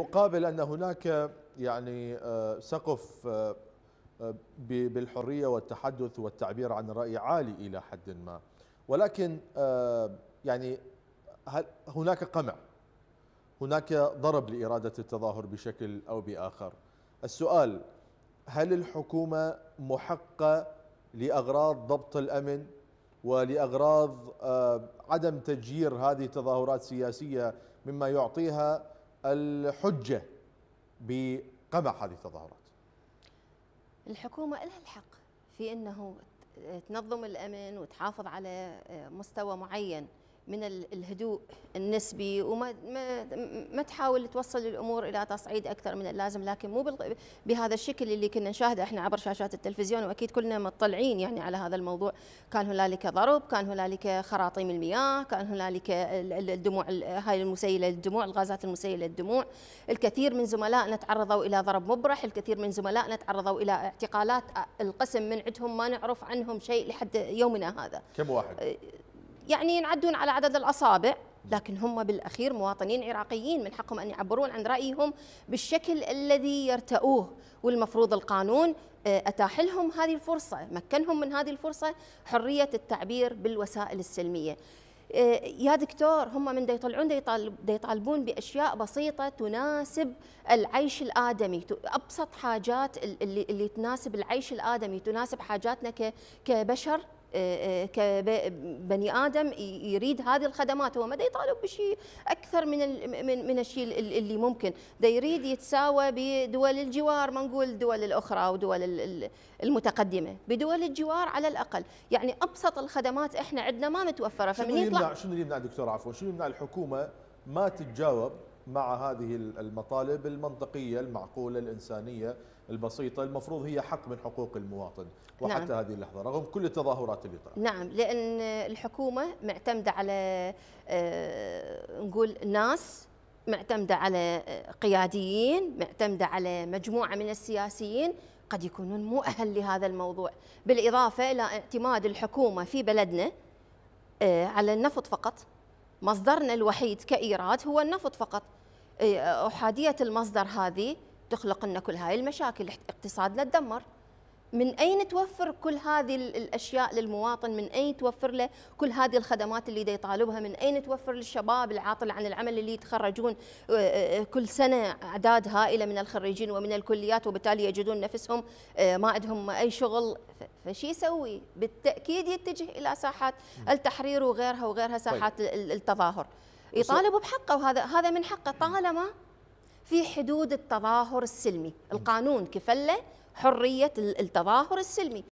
المقابل ان هناك يعني آه، سقف آه، آه، بالحريه والتحدث والتعبير عن الراي عالي الى حد ما ولكن يعني هناك قمع هناك ضرب لاراده التظاهر بشكل او باخر السؤال هل الحكومه محقه لاغراض ضبط الامن ولاغراض عدم تجيير هذه التظاهرات السياسيه مما يعطيها الحجة بقمع هذه التظاهرات الحكومة لها الحق في أنه تنظم الأمن وتحافظ على مستوى معين من الهدوء النسبي وما ما, ما تحاول توصل الامور الى تصعيد اكثر من اللازم لكن مو بهذا الشكل اللي كنا نشاهده احنا عبر شاشات التلفزيون واكيد كلنا مطلعين يعني على هذا الموضوع كان هنالك ضرب كان هنالك خراطيم المياه كان هنالك الدموع هاي المسيله للدموع الغازات المسيله للدموع الكثير من زملائنا تعرضوا الى ضرب مبرح الكثير من زملائنا تعرضوا الى اعتقالات آه، القسم من عندهم ما نعرف عنهم شيء لحد يومنا هذا كم واحد آه، يعني ينعدون على عدد الأصابع لكن هم بالأخير مواطنين عراقيين من حقهم أن يعبرون عن رأيهم بالشكل الذي يرتؤوه والمفروض القانون آه، أتاح لهم هذه الفرصة مكنهم من هذه الفرصة حرية التعبير بالوسائل السلمية آه، يا دكتور هم من دا يطلعون دا يطالبون باشياء بسيطه تناسب العيش الادمي ابسط حاجات اللي, اللي تناسب العيش الادمي تناسب حاجاتنا كبشر آه، آه، كبني ادم يريد هذه الخدمات هو ما يطالب بشيء اكثر من من من الشيء اللي ممكن دا يريد يتساوى بدول الجوار ما نقول الدول الاخرى او دول المتقدمه بدول الجوار على الاقل يعني ابسط الخدمات احنا عندنا ما متوفره فمن يطلع شنو يمنع شنو يمنع دكتور عفوا شنو يمنع الحكومه ما تتجاوب مع هذه المطالب المنطقية المعقولة الإنسانية البسيطة المفروض هي حق من حقوق المواطن وحتى نعم. هذه اللحظة رغم كل التظاهرات اللي طلعت نعم لأن الحكومة معتمدة على آه، نقول ناس معتمدة على آه، قياديين معتمدة على مجموعة من السياسيين قد يكونون مؤهل لهذا الموضوع بالإضافة إلى اعتماد الحكومة في بلدنا آه، على النفط فقط مصدرنا الوحيد كإيراد هو النفط فقط إيه، أحادية المصدر هذه تخلق لنا كل هاي المشاكل اقتصادنا تدمر من أين توفر كل هذه الأشياء للمواطن من أين توفر له كل هذه الخدمات اللي دي يطالبها من أين توفر للشباب العاطل عن العمل اللي يتخرجون آه، آه، آه، كل سنة أعداد هائلة من الخريجين ومن الكليات وبالتالي يجدون نفسهم ما عندهم أي شغل فشي يسوي بالتأكيد يتجه إلى ساحات التحرير وغيرها وغيرها طيب. ساحات التظاهر يطالب بحقه وهذا هذا من حقه طالما في حدود التظاهر السلمي القانون كفله حريه التظاهر السلمي